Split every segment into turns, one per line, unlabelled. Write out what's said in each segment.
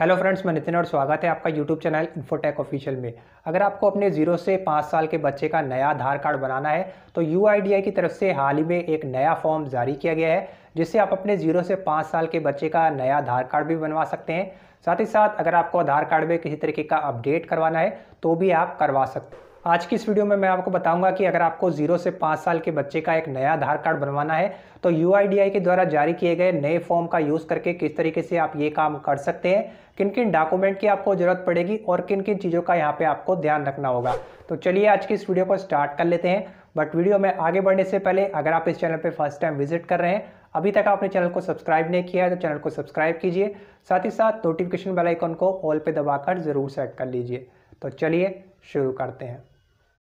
hello friends मैं नितिन और स्वागत है आपका यूट्यूब चैनल इन्फोटेक ऑफिशियल में अगर आपको अपने जीरो से पाँच साल के बच्चे का नया आधार कार्ड बनाना है तो यू की तरफ से हाल ही में एक नया फॉर्म जारी किया गया है जिससे आप अपने जीरो से पाँच साल के बच्चे का नया आधार कार्ड भी बनवा सकते हैं साथ ही साथ अगर आपको आधार कार्ड में किसी तरीके का अपडेट करवाना है तो भी आप करवा सकते हैं आज की इस वीडियो में मैं आपको बताऊंगा कि अगर आपको जीरो से पाँच साल के बच्चे का एक नया आधार कार्ड बनवाना है तो यू के द्वारा जारी किए गए नए फॉर्म का यूज़ करके किस तरीके से आप ये काम कर सकते हैं किन किन डॉक्यूमेंट की आपको ज़रूरत पड़ेगी और किन किन चीज़ों का यहाँ पर आपको ध्यान रखना होगा तो चलिए आज की इस वीडियो को स्टार्ट कर लेते हैं बट वीडियो में आगे बढ़ने से पहले अगर आप इस चैनल पर फर्स्ट टाइम विजिट कर रहे हैं अभी तक आपने चैनल को सब्सक्राइब नहीं किया है तो चैनल को सब्सक्राइब कीजिए साथ ही साथ नोटिफिकेशन बेल आइकन को ऑल पे दबाकर ज़रूर सेट कर लीजिए तो चलिए शुरू करते हैं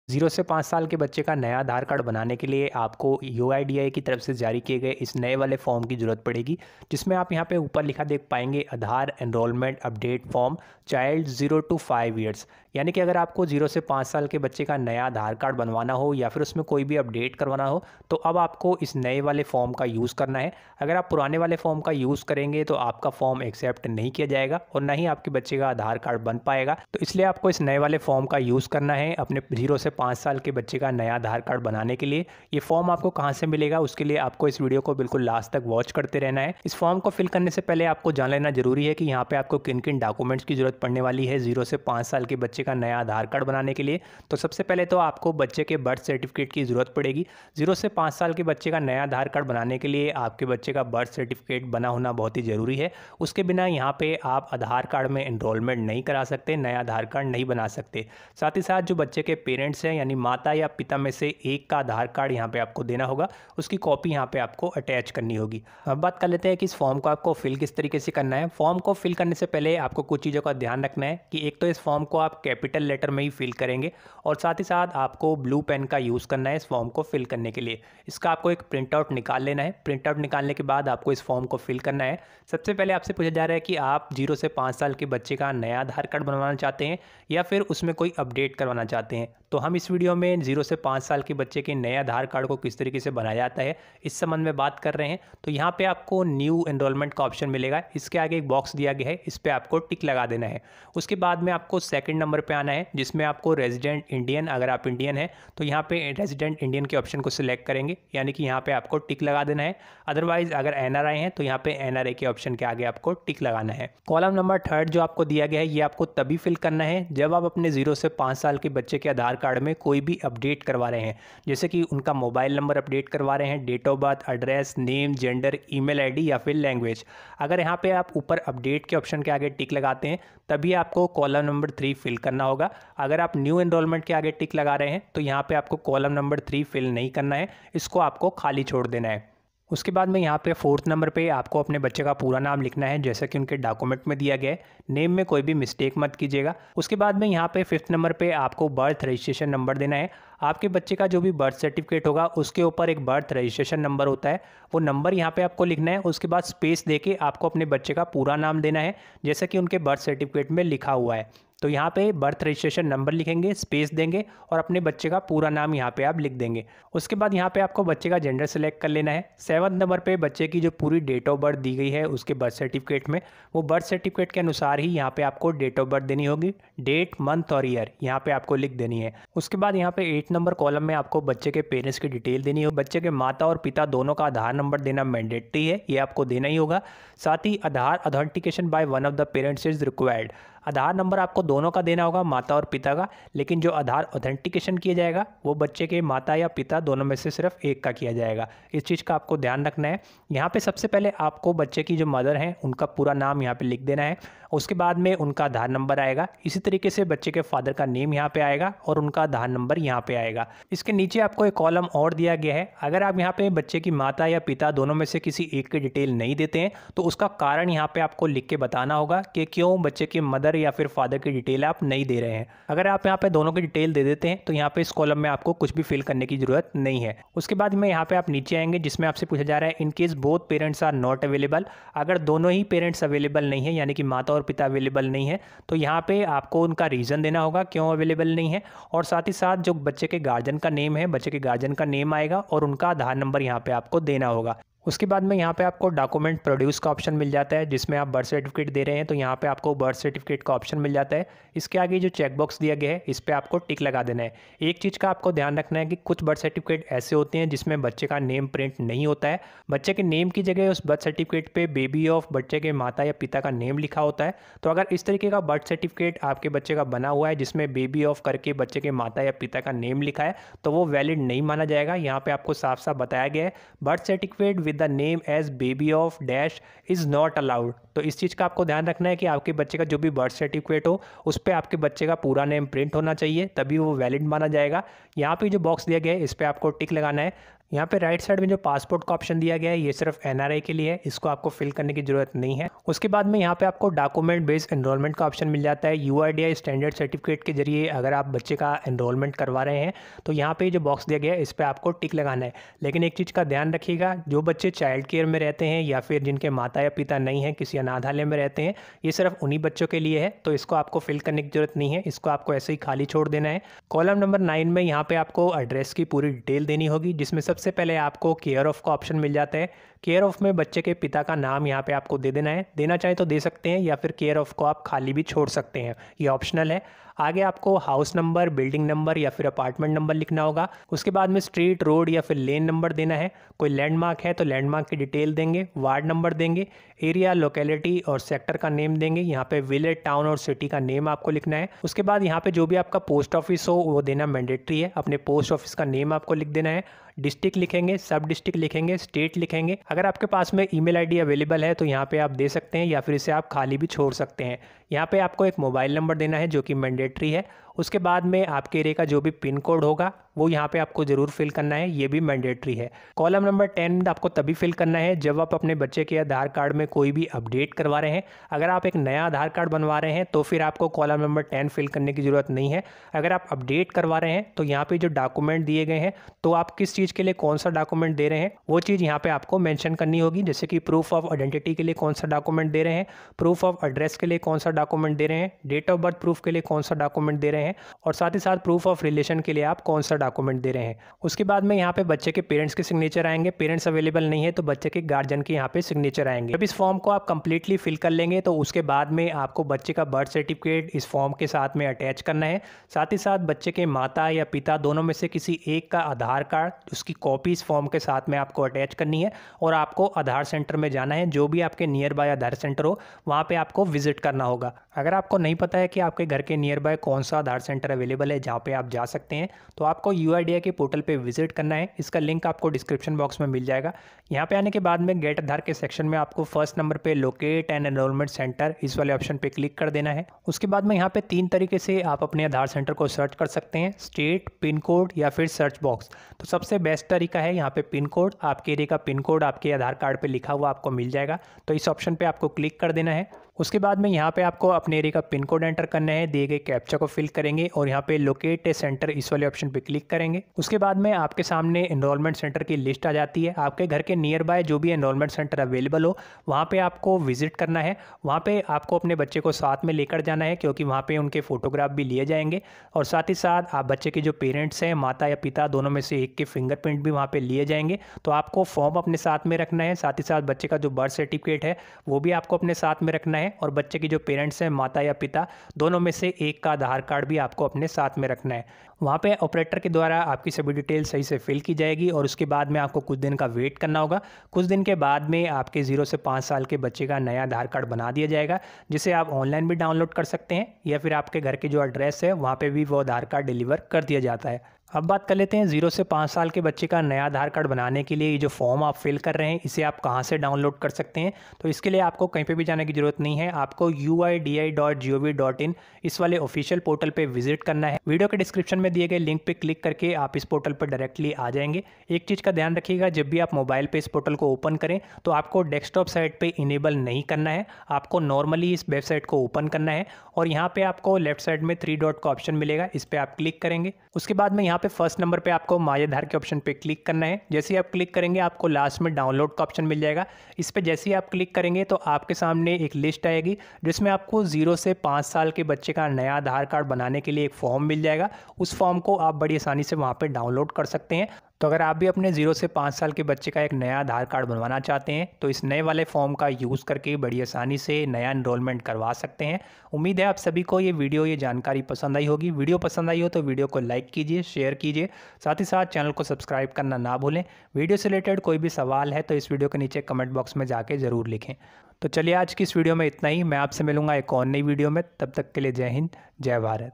जीरो से पाँच साल के बच्चे का नया आधार कार्ड बनाने के लिए आपको यू की तरफ से जारी किए गए इस नए वाले फॉर्म की ज़रूरत पड़ेगी जिसमें आप यहाँ पे ऊपर लिखा देख पाएंगे Aadhaar enrolment update form child zero to five years यानी कि अगर आपको जीरो से पाँच साल के बच्चे का नया आधार कार्ड बनवाना हो या फिर उसमें कोई भी अपडेट करवाना हो तो अब आपको इस नए वाले फॉर्म का यूज़ करना है अगर आप पुराने वाले फॉर्म का यूज़ करेंगे तो आपका फॉर्म एक्सेप्ट नहीं किया जाएगा और ना ही आपके बच्चे का आधार कार्ड बन पाएगा तो इसलिए आपको इस नए वाले फॉर्म का यूज़ करना है अपने जीरो से पाँच साल के बच्चे का नया आधार कार्ड बनाने के लिए ये फॉर्म आपको कहाँ से मिलेगा उसके लिए आपको इस वीडियो को बिल्कुल लास्ट तक वॉच करते रहना है इस फॉर्म को फिल करने से पहले आपको जान लेना जरूरी है कि यहाँ पे आपको किन किन डॉक्यूमेंट्स की जरूरत पड़ने वाली है जीरो से पाँच साल के बच्चे का नया आधार कार्ड बनाने के लिए तो सबसे पहले तो आपको बच्चे के बर्थ सर्टिफिकेट की जरूरत पड़ेगी जीरो से पाँच साल के बच्चे का नया आधार कार्ड बनाने के लिए आपके बच्चे का बर्थ सर्टिफिकेट बना होना बहुत ही ज़रूरी है उसके बिना यहाँ पे आप आधार कार्ड में इनरोलमेंट नहीं करा सकते नया आधार कार्ड नहीं बना सकते साथ ही साथ जो बच्चे के पेरेंट्स हैं हैं यानी माता या पिता में से एक का आधार कार्ड यहाँ पे आपको देना होगा उसकी कॉपी यहाँ पे आपको अटैच करनी होगी अब बात कर लेते हैं कि इस फॉर्म को आपको फिल किस तरीके से करना है फॉर्म को फिल करने से पहले आपको कुछ चीज़ों का ध्यान रखना है कि एक तो इस फॉर्म को आप कैपिटल लेटर में ही फिल करेंगे और साथ ही साथ आपको ब्लू पेन का यूज़ करना है इस फॉर्म को फिल करने के लिए इसका आपको एक प्रिंटआउट निकाल लेना है प्रिंटआउट निकालने के बाद आपको इस फॉर्म को फिल करना है सबसे पहले आपसे पूछा जा रहा है कि आप जीरो से पाँच साल के बच्चे का नया आधार कार्ड बनवाना चाहते हैं या फिर उसमें कोई अपडेट करवाना चाहते हैं तो हम इस वीडियो में जीरो से पाँच साल के बच्चे के नए आधार कार्ड को किस तरीके से बनाया जाता है इस संबंध में बात कर रहे हैं तो यहाँ पे आपको न्यू एनरोलमेंट का ऑप्शन मिलेगा इसके आगे एक बॉक्स दिया गया है इस पर आपको टिक लगा देना है उसके बाद में आपको सेकेंड नंबर पर आना है जिसमें आपको रेजिडेंट इंडियन अगर आप इंडियन हैं तो यहाँ पर रेजिडेंट इंडियन के ऑप्शन को सिलेक्ट करेंगे यानी कि यहाँ पर आपको टिक लगा देना है अदरवाइज अगर एन हैं तो यहाँ पर एन के ऑप्शन के आगे आपको टिक लगाना है कॉलम नंबर थर्ड जो आपको दिया गया है ये आपको तभी फिल करना है जब आप अपने जीरो से पाँच साल के बच्चे के आधार कार्ड में में कोई भी अपडेट करवा रहे हैं जैसे कि उनका मोबाइल नंबर अपडेट करवा रहे हैं date of birth address name gender email ID या फिर लैंग्वेज अगर यहाँ पे आप ऊपर अपडेट के ऑप्शन के आगे टिक लगाते हैं तभी आपको कॉलम नंबर थ्री फिल करना होगा अगर आप न्यू एनरोलमेंट के आगे टिक लगा रहे हैं तो यहाँ पर आपको कॉलम नंबर थ्री फिल नहीं करना है इसको आपको खाली छोड़ देना है उसके बाद में यहाँ पे फोर्थ नंबर पे आपको अपने बच्चे का पूरा नाम लिखना है जैसा कि उनके डॉक्यूमेंट में दिया गया है नेम में कोई भी मिस्टेक मत कीजिएगा उसके बाद में यहाँ पे फिफ्थ नंबर पे आपको बर्थ रजिस्ट्रेशन नंबर देना है आपके बच्चे का जो भी बर्थ सर्टिफिकेट होगा उसके ऊपर एक बर्थ रजिस्ट्रेशन नंबर होता है वो नंबर यहाँ पर आपको लिखना है उसके बाद स्पेस दे आपको अपने बच्चे का पूरा नाम देना है जैसा कि उनके बर्थ सर्टिफिकेट में लिखा हुआ है तो यहाँ पे बर्थ रजिस्ट्रेशन नंबर लिखेंगे स्पेस देंगे और अपने बच्चे का पूरा नाम यहाँ पे आप लिख देंगे उसके बाद यहाँ पे आपको बच्चे का जेंडर सेलेक्ट कर लेना है सेवन्थ नंबर पे बच्चे की जो पूरी डेट ऑफ बर्थ दी गई है उसके बर्थ सर्टिफिकेट में वो बर्थ सर्टिफिकेट के अनुसार ही यहाँ पे आपको डेट ऑफ बर्थ देनी होगी डेट मंथ और ईयर यहाँ पे आपको लिख देनी है उसके बाद यहाँ पे एट नंबर कॉलम में आपको बच्चे के पेरेंट्स की डिटेल देनी होगी बच्चे के माता और पिता दोनों का आधार नंबर देना मैंडेटरी है ये आपको देना ही होगा साथ ही Aadhaar authentication by one of the parents is required Aadhaar number आपको दोनों का देना होगा माता और पिता का लेकिन जो आधार ऑथेंटिकेशन किया जाएगा वो बच्चे के माता या पिता दोनों में से सिर्फ एक का किया जाएगा इस चीज़ का आपको ध्यान रखना है यहाँ पे सबसे पहले आपको बच्चे की जो मदर हैं उनका पूरा नाम यहाँ पे लिख देना है उसके बाद में उनका आधार नंबर आएगा इसी तरीके से बच्चे के फादर का नेम यहाँ पे आएगा और उनका आधार नंबर यहाँ पे आएगा इसके नीचे आपको एक कॉलम और दिया गया है अगर आप यहाँ पे बच्चे की माता या पिता दोनों में से किसी एक की डिटेल नहीं देते हैं तो उसका कारण यहाँ पे आपको लिख के बताना होगा कि क्यों बच्चे की मदर या फिर फादर की डिटेल आप नहीं दे रहे हैं अगर आप यहाँ पे दोनों की डिटेल दे देते हैं तो यहाँ पे इस कॉलम में आपको कुछ भी फिल करने की जरूरत नहीं है उसके बाद में यहाँ पे आप नीचे आएंगे जिसमें आपसे पूछा जा रहा है in case both parents are not available अगर दोनों ही पेरेंट्स अवेलेबल नहीं है यानी कि माता और पिता अवेलेबल नहीं है तो यहाँ पे आपको उनका रीज़न देना होगा क्यों अवेलेबल नहीं है और साथ ही साथ जो बच्चे के गार्जियन का नेम है बच्चे के गार्जियन का नेम आएगा और उनका आधार नंबर यहाँ पे आपको देना होगा उसके बाद में यहाँ पे आपको डॉक्यूमेंट प्रोड्यूस का ऑप्शन मिल जाता है जिसमें आप बर्थ सर्टिफिकेट दे रहे हैं तो यहाँ पे आपको बर्थ सर्टिफिकेट का ऑप्शन मिल जाता है इसके आगे जो चेकबॉक्स दिया गया है इस पर आपको टिक लगा देना है एक चीज़ का आपको ध्यान रखना है कि कुछ बर्थ सर्टिफिकेट ऐसे होते हैं जिसमें बच्चे का नेम प्रिंट नहीं होता है बच्चे के नेम की जगह उस बर्थ सर्टिफिकेट पर बेबी ऑफ बच्चे के माता या पिता का नेम लिखा होता है तो अगर इस तरीके का बर्थ सर्टिफिकेट आपके बच्चे का बना हुआ है जिसमें बेबी ऑफ करके बच्चे के माता या पिता का नेम लिखा है तो वो वैलिड नहीं माना जाएगा यहाँ पर आपको साफ साफ बताया गया है birth certificate with the name as baby of dash is not allowed तो इस चीज़ का आपको ध्यान रखना है कि आपके बच्चे का जो भी बर्थ सर्टिफिकेट हो उस पर आपके बच्चे का पूरा नेम प्रिंट होना चाहिए तभी वो वैलिड माना जाएगा यहाँ पे जो बॉक्स दिया गया है इस पर आपको टिक लगाना है यहाँ पे राइट साइड में जो पासपोर्ट का ऑप्शन दिया गया है ये सिर्फ एनआरआई के लिए है इसको आपको फिल करने की जरूरत नहीं है उसके बाद में यहाँ पे आपको डॉक्यूमेंट बेस्ड एनरोलमेंट का ऑप्शन मिल जाता है यू स्टैंडर्ड सर्टिफिकेट के जरिए अगर आप बच्चे का एनरोलमेंट करवा रहे हैं तो यहाँ पे जो बॉक्स दिया गया है इस पर आपको टिक लगाना है लेकिन एक चीज़ का ध्यान रखिएगा जो बच्चे चाइल्ड केयर में रहते हैं या फिर जिनके माता या पिता नहीं है किसी अनाथालय में रहते हैं ये सिर्फ उन्हीं बच्चों के लिए है तो इसको आपको फिल करने की जरूरत नहीं है इसको आपको ऐसे ही खाली छोड़ देना है कॉलम नंबर नाइन में यहाँ पे आपको एड्रेस की पूरी डिटेल देनी होगी जिसमें सब सबसे पहले आपको केयर ऑफ का ऑप्शन मिल जाता है केयर ऑफ में बच्चे के पिता का नाम यहाँ पे आपको दे देना है देना चाहे तो दे सकते हैं या फिर केयर ऑफ को आप खाली भी छोड़ सकते हैं ये ऑप्शनल है आगे आपको हाउस नंबर बिल्डिंग नंबर या फिर अपार्टमेंट नंबर लिखना होगा उसके बाद में स्ट्रीट रोड या फिर लेन नंबर देना है कोई लैंडमार्क है तो लैंडमार्क की डिटेल देंगे वार्ड नंबर देंगे एरिया लोकेलिटी और सेक्टर का नेम देंगे यहाँ पे विलेज टाउन और सिटी का नेम आपको लिखना है उसके बाद यहाँ पे जो भी आपका पोस्ट ऑफिस हो वो देना मैंडेटरी है अपने पोस्ट ऑफिस का नेम आपको लिख देना है डिस्ट्रिक्ट लिखेंगे सब डिस्ट्रिक्ट लिखेंगे स्टेट लिखेंगे अगर आपके पास में ईमेल आईडी अवेलेबल है तो यहाँ पे आप दे सकते हैं या फिर इसे आप खाली भी छोड़ सकते हैं यहाँ पे आपको एक मोबाइल नंबर देना है जो कि मैंडेटरी है उसके बाद में आपके एरिया का जो भी पिन कोड होगा वो यहाँ पे आपको ज़रूर फिल करना है ये भी मैंडेटरी है कॉलम नंबर टेन आपको तभी फिल करना है जब आप अपने बच्चे के आधार कार्ड में कोई भी अपडेट करवा रहे हैं अगर आप एक नया आधार कार्ड बनवा रहे हैं तो फिर आपको कॉलम नंबर टेन फिल करने की ज़रूरत नहीं है अगर आप अपडेट करवा रहे हैं तो यहाँ पर जो डॉक्यूमेंट दिए गए हैं तो आप किस चीज़ के लिए कौन सा डॉक्यूमेंट दे रहे हैं वो चीज़ यहाँ पर आपको मैंशन करनी होगी जैसे कि प्रूफ ऑफ आइडेंटिटी के लिए कौन सा डॉक्यूमेंट दे रहे हैं प्रूफ ऑफ एड्रेस के लिए कौन सा डॉक्यूमेंट दे रहे हैं डेट ऑफ बर्थ प्रूफ के लिए कौन सा डॉक्यूमेंट दे रहे हैं हैं और साथ ही साथ प्रूफ ऑफ रिलेशन के लिए आप कौन सा डॉक्यूमेंट दे रहे हैं उसके बाद में यहाँ पे बच्चे के पेरेंट्स के सिग्नेचर आएंगे पेरेंट्स अवेलेबल नहीं है तो बच्चे के गार्जियन के यहाँ पे सिग्नेचर आएंगे जब इस फॉर्म को आप कंप्लीटली फिल कर लेंगे तो उसके बाद में आपको बच्चे का बर्थ सर्टिफिकेट इस फॉर्म के साथ में अटैच करना है साथ ही साथ बच्चे के माता या पिता दोनों में से किसी एक का आधार कार्ड उसकी कॉपी इस फॉर्म के साथ में आपको अटैच करनी है और आपको आधार सेंटर में जाना है जो भी आपके नियर बाय आधार सेंटर हो वहाँ पे आपको विजिट करना होगा अगर आपको नहीं पता है कि आपके घर के नियर बाय कौन सा आधार सेंटर अवेलेबल है जहाँ पे आप जा सकते हैं तो आपको यू के पोर्टल पे विजिट करना है इसका लिंक आपको डिस्क्रिप्शन बॉक्स में मिल जाएगा यहाँ पे आने के बाद में गेट आधार के सेक्शन में आपको फर्स्ट नंबर पे लोकेट एंड एनरोलमेंट सेंटर इस वाले ऑप्शन पे क्लिक कर देना है उसके बाद में यहाँ पे तीन तरीके से आप अपने आधार सेंटर को सर्च कर सकते हैं स्टेट पिन कोड या फिर सर्च बॉक्स तो सबसे बेस्ट तरीका है यहाँ पे पिन कोड आपके एरिया का पिन कोड आपके आधार कार्ड पर लिखा हुआ आपको मिल जाएगा तो इस ऑप्शन पर आपको क्लिक कर देना है उसके बाद में यहाँ पे आपको अपने एरिया का पिन कोड एंटर करना है दिए गए कैप्चा को फिल करेंगे और यहाँ पे लोकेट ए सेंटर इस वाले ऑप्शन पे क्लिक करेंगे उसके बाद में आपके सामने एनरोलमेंट सेंटर की लिस्ट आ जाती है आपके घर के नियर बाय जो भी एनरोलमेंट सेंटर अवेलेबल हो वहाँ पर आपको विजिट करना है वहाँ पर आपको अपने बच्चे को साथ में लेकर जाना है क्योंकि वहाँ पर उनके फोटोग्राफ भी लिए जाएंगे और साथ ही साथ आप बच्चे के जो पेरेंट्स हैं माता या पिता दोनों में से एक के फिंगरप्रिंट भी वहाँ पर लिए जाएंगे तो आपको फॉर्म अपने साथ में रखना है साथ ही साथ बच्चे का जो बर्थ सर्टिफिकेट है वो भी आपको अपने साथ में रखना है हैं और बच्चे के जो पेरेंट्स हैं माता या पिता दोनों में से एक का आधार कार्ड भी आपको अपने साथ में रखना है वहाँ पे ऑपरेटर के द्वारा आपकी सभी डिटेल सही से फिल की जाएगी और उसके बाद में आपको कुछ दिन का वेट करना होगा कुछ दिन के बाद में आपके ज़ीरो से पाँच साल के बच्चे का नया आधार कार्ड बना दिया जाएगा जिसे आप ऑनलाइन भी डाउनलोड कर सकते हैं या फिर आपके घर के जो एड्रेस है वहाँ पर भी वो आधार कार्ड डिलीवर कर दिया जाता है अब बात कर लेते हैं ज़ीरो से पाँच साल के बच्चे का नया आधार कार्ड बनाने के लिए ये जो फॉर्म आप फिल कर रहे हैं इसे आप कहाँ से डाउनलोड कर सकते हैं तो इसके लिए आपको कहीं पे भी जाने की ज़रूरत नहीं है आपको U I D A I dot G O V dot in वाले ऑफिशियल पोर्टल पे विजिट करना है वीडियो के डिस्क्रिप्शन में दिए गए लिंक पर क्लिक करके आप इस पोर्टल पर डायरेक्टली आ जाएंगे एक चीज़ का ध्यान रखिएगा जब भी आप मोबाइल पर इस पोर्टल को ओपन करें तो आपको डेस्कटॉप साइट पर इनेबल नहीं करना है आपको नॉर्मली इस वेबसाइट को ओपन करना है और यहाँ पर आपको लेफ्ट साइड में थ्री डॉट का ऑप्शन मिलेगा इस पर आप क्लिक करेंगे उसके बाद में यहाँ यहाँ पे फर्स्ट नंबर पे आपको मायाधार के ऑप्शन पे क्लिक करना है जैसे ही आप क्लिक करेंगे आपको लास्ट में डाउनलोड का ऑप्शन मिल जाएगा इस पर जैसे ही आप क्लिक करेंगे तो आपके सामने एक लिस्ट आएगी जिसमें आपको जीरो से पाँच साल के बच्चे का नया आधार कार्ड बनाने के लिए एक फॉर्म मिल जाएगा उस फॉर्म को आप बड़ी आसानी से वहाँ पर डाउनलोड कर सकते हैं तो अगर आप भी अपने ज़ीरो से पाँच साल के बच्चे का एक नया आधार कार्ड बनवाना चाहते हैं तो इस नए वाले फॉर्म का यूज़ करके बड़ी आसानी से नया इनरोलमेंट करवा सकते हैं उम्मीद है आप सभी को ये वीडियो ये जानकारी पसंद आई होगी वीडियो पसंद आई हो तो वीडियो को लाइक कीजिए शेयर कीजिए साथ ही साथ चैनल को सब्सक्राइब करना ना भूलें वीडियो से रिलेटेड कोई भी सवाल है तो इस वीडियो के नीचे कमेंट बॉक्स में जाके ज़रूर लिखें तो चलिए आज की इस वीडियो में इतना ही मैं आपसे मिलूंगा एक और नई वीडियो में तब तक के लिए जय हिंद जय भारत